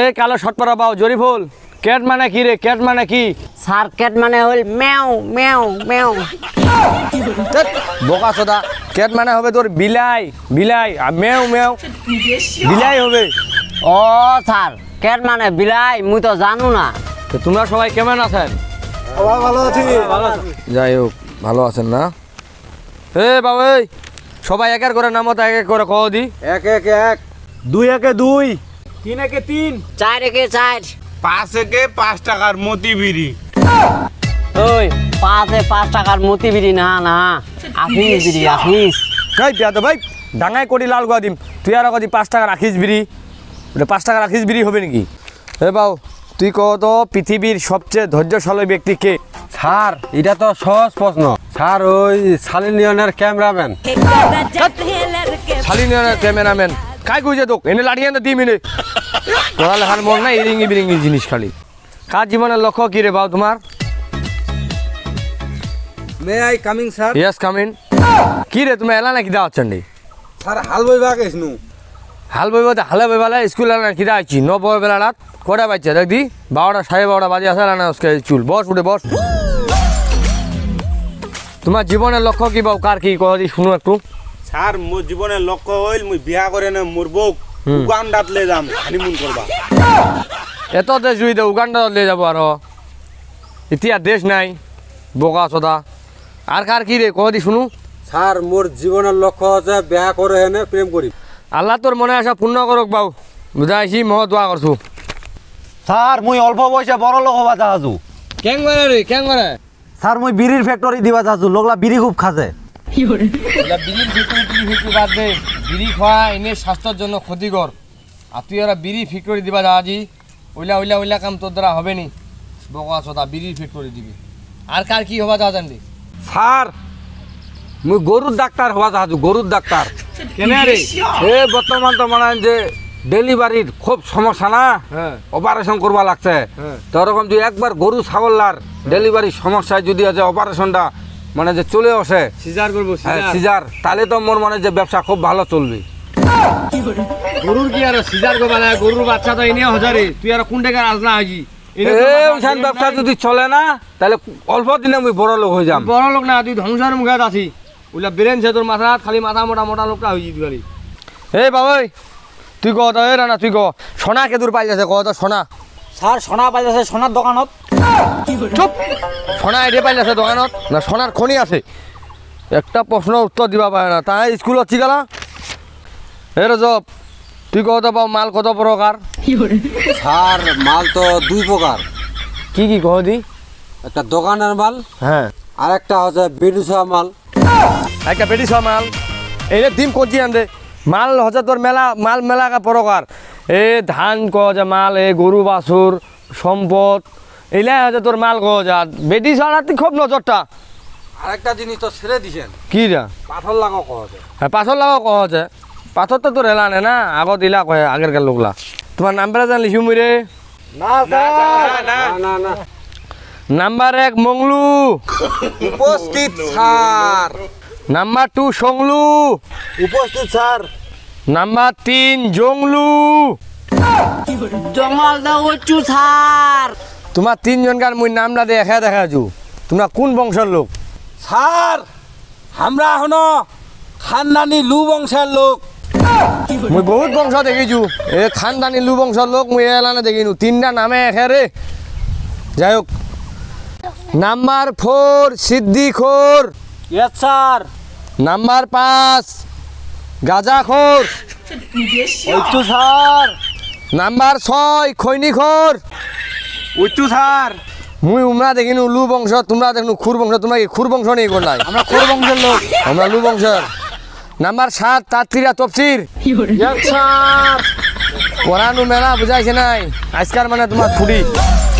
এ কালো শট বাও বাউ জরিফুল ক্যাট মানে কি রে ক্যাট মানে কি সার ক্যাট মানে হল ম্যাও ম্যাও ম্যাও বোকা সদা ক্যাট মানে হবে তোর বিলাই বিলাই আর ম্যাও ম্যাও বিলাই হবে ও স্যার ক্যাট মানে বিলাই মুই তো জানু না তো তোমরা সবাই কেমন আছেন ভালো আছি যাই হোক ভালো আছেন না হে বাবাই সবাই একের করে নামত এক এক করে কও দি এক এক এক দুই একে দুই তিন একে তিন চার একে চার পাঁচ একে পাঁচ টাকার মতি বিড়ি ওই পাঁচে পাঁচ টাকার মতি বিড়ি না না আখিস বিড়ি আখিস কাই দিয়া ভাই ডাঙায় কোটি লাল গোয়া দিম তুই আর কদি পাঁচ টাকা রাখিস বিড়ি ওটা পাঁচ টাকা রাখিস বিড়ি হবে নাকি এ বাউ তুই কহ তো পৃথিবীর সবচেয়ে ধৈর্যশালী ব্যক্তি কে স্যার এটা তো সহজ প্রশ্ন স্যার ওই শালিনিয়নের ক্যামেরাম্যান শালিনিয়নের ক্যামেরাম্যান কাই গুজে দোক এনে লাড়িয়ে দিই মিনে পড়ালেখার মন না ইরিঙ্গি বিরিঙ্গি জিনিস খালি কাজ জীবনের লক্ষ্য কি রে বাউ তোমার may I coming sir yes coming কি রে তুমি এলা না কিদা আছেন স্যার হাল বইবা কেসনু হাল বইব তো হালে বইবালা স্কুল এলা না কিদা আছি নবর বেলা রাত কটা বাজছে দেখি বারোটা সাড়ে বারোটা বাজে আসে না চুল বস উঠে বস তোমার জীবনের লক্ষ্য কি বাবু কার কি কথা শুনো একটু স্যার মোর জীবনের লক্ষ্য হইল মুই বিয়া করে না মোর উগান্ডাত লে যাম হানিমুন করবা এত দেশ জুই দে উগান্ডাত লে যাব আর এতিয়া দেশ নাই বোকা সদা আর কার কি রে কদি শুনু স্যার মোর জীবনের লক্ষ্য আছে বিয়া করে হেনে প্রেম করি আল্লাহ তোর মনে আশা পূর্ণ করক বাউ বুঝাইছি মহ দোয়া করছু স্যার মুই অল্প বয়সে বড় লোক হবা যাহাজু কেন করে রে কেন করে স্যার মুই বিড়ির ফ্যাক্টরি দিবা যাহাজু লোকলা বিড়ি খুব খাজে বিড়ির ফ্যাক্টরি বাদ দে বিড়ি খোৱা এনেই স্বাস্থ্যের জন্য ক্ষতিকর আর তুই ওরা বিড়ি ফিট করে দিবা যা আজি ওইলা ওইলা ওইলা কাম তোর দ্বারা হবে নি বকা সদা বিড়ি ফিট করে দিবি আর কার কি হবা যা জানবি স্যার মুই গরুর ডাক্তার হওয়া যাহাজু গরুর ডাক্তার কেনে রে এ বর্তমান তো মানে যে ডেলিভারির খুব সমস্যা না হ্যাঁ। অপারেশন করবা লাগছে হ্যাঁ। তো ওরকম যদি একবার গরু ছাগলার ডেলিভারির সমস্যায় যদি আছে অপারেশনটা মানে যে চলে আসে সিজার করবো হ্যাঁ, সিজার তাহলে তো মোর মানে যে ব্যবসা খুব ভালো চলবে গরুর কি আর সিজার করবা না গরুর বাচ্চা তো এনে হাজারে তুই আর কোন টাকা রাজনা হাজি ওইখান ব্যবসা যদি চলে না তাহলে অল্প দিনে আমি বড় লোক হয়ে যাম বড় লোক না তুই ধ্বংসের মুখে আছি ওইলা ব্রেন সে তোর মাথা খালি মাথা মোটা মোটা লোকটা হয়ে জিত গাড়ি হে বাবাই তুই কত এ রানা তুই ক সোনা কেদুর পাই আছে কত সোনা স্যার সোনা পাই আছে সোনার দোকানত চুপ সোনা আইডি পাই আছে দোকানত না সোনার খনি আছে একটা প্রশ্ন উত্তর দিবা পারে না তাই স্কুলত শিখালা হে রজব তুই কত পাও মাল কত প্রকার স্যার মাল তো দুই প্রকার কি কি কহ দি একটা দোকানের মাল হ্যাঁ আর একটা হচ্ছে বেডুসা মাল একটা বেডুসা মাল এই ডিম কচি আনতে মাল হচ্ছে তোর মেলা মাল মেলা প্রকার এ ধান কজ মাল এ গরু বাছুর সম্পদ এলা হচ্ছে তোর মাল গজা বেটি ছড়াতে খুব নজরটা আরেকটা জিনিস তো ছেড়ে দিছেন কি রা পাথর লাগাও কহছে হ্যাঁ পাথর লাগাও কহছে পাথর তো তোর এলানে না আগত ইলা কহে আগের কার লোকলা তোমার নাম্বারে জানলি সুমি রে না না না না নাম্বার এক মংলু উপস্থিত স্যার নাম্বার টু সংলু উপস্থিত স্যার নাম্বার তিন জংলু জমাল দাও চু স্যার তোমার তিনজনকার মুই নামটা দেখা দেখা যু তোমরা কোন বংশের লোক স্যার আমরা হন খানদানি লু বংশের লোক মুই বহুত বংশ দেখিছু এ খানদানি লু বংশের লোক মই এলানে দেখিনু তিনটা নামে এখেরে যাই হোক নাম্বার ফোর সিদ্দিখোর ইয়েস স্যার নাম্বার পাঁচ গাজাখোর স্যার নাম্বার ছয় খৈনিখোর উচ্চু স্যার মুই উমরা দেখিনি লু বংশ তোমরা দেখুন খুর বংশ তোমরা কি খুর বংশ নেই কোন আমরা খুর বংশের লোক আমরা লু বংশের নাম্বার সাত তাত্রিরা তফসির পড়ানো মেলা বুঝাইছে নাই আজকার মানে তোমার ফুড়ি